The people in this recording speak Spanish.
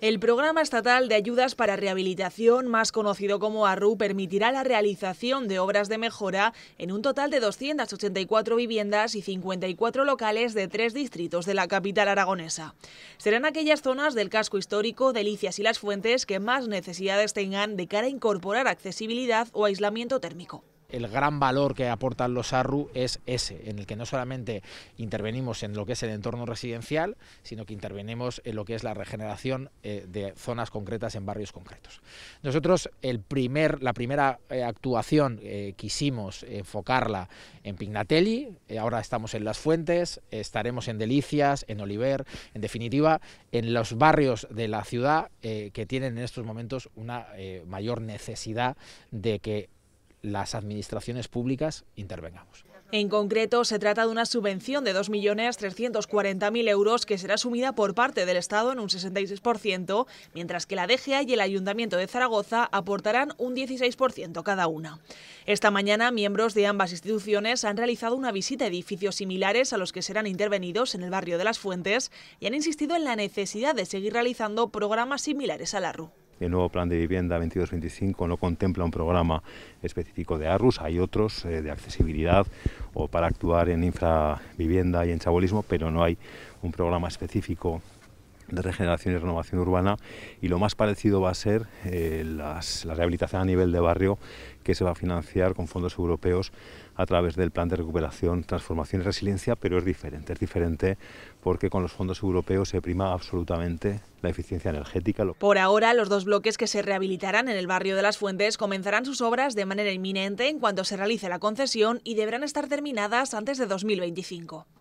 El Programa Estatal de Ayudas para Rehabilitación, más conocido como ARRU, permitirá la realización de obras de mejora en un total de 284 viviendas y 54 locales de tres distritos de la capital aragonesa. Serán aquellas zonas del casco histórico, Delicias y Las Fuentes que más necesidades tengan de cara a incorporar accesibilidad o aislamiento térmico el gran valor que aportan los ARRU es ese, en el que no solamente intervenimos en lo que es el entorno residencial, sino que intervenimos en lo que es la regeneración eh, de zonas concretas en barrios concretos. Nosotros el primer, la primera eh, actuación eh, quisimos enfocarla en Pignatelli, ahora estamos en Las Fuentes, estaremos en Delicias, en Oliver, en definitiva, en los barrios de la ciudad que tienen en estos momentos una mayor necesidad de que las administraciones públicas intervengamos. En concreto, se trata de una subvención de 2.340.000 euros que será asumida por parte del Estado en un 66%, mientras que la DGA y el Ayuntamiento de Zaragoza aportarán un 16% cada una. Esta mañana, miembros de ambas instituciones han realizado una visita a edificios similares a los que serán intervenidos en el barrio de las Fuentes y han insistido en la necesidad de seguir realizando programas similares a la RU. El nuevo plan de vivienda 22-25 no contempla un programa específico de ARRUS, hay otros eh, de accesibilidad o para actuar en infravivienda y en chabolismo, pero no hay un programa específico de regeneración y renovación urbana y lo más parecido va a ser eh, la rehabilitación a nivel de barrio que se va a financiar con fondos europeos a través del plan de recuperación, transformación y resiliencia, pero es diferente, es diferente porque con los fondos europeos se prima absolutamente la eficiencia energética. Por ahora, los dos bloques que se rehabilitarán en el barrio de las Fuentes comenzarán sus obras de manera inminente en cuanto se realice la concesión y deberán estar terminadas antes de 2025.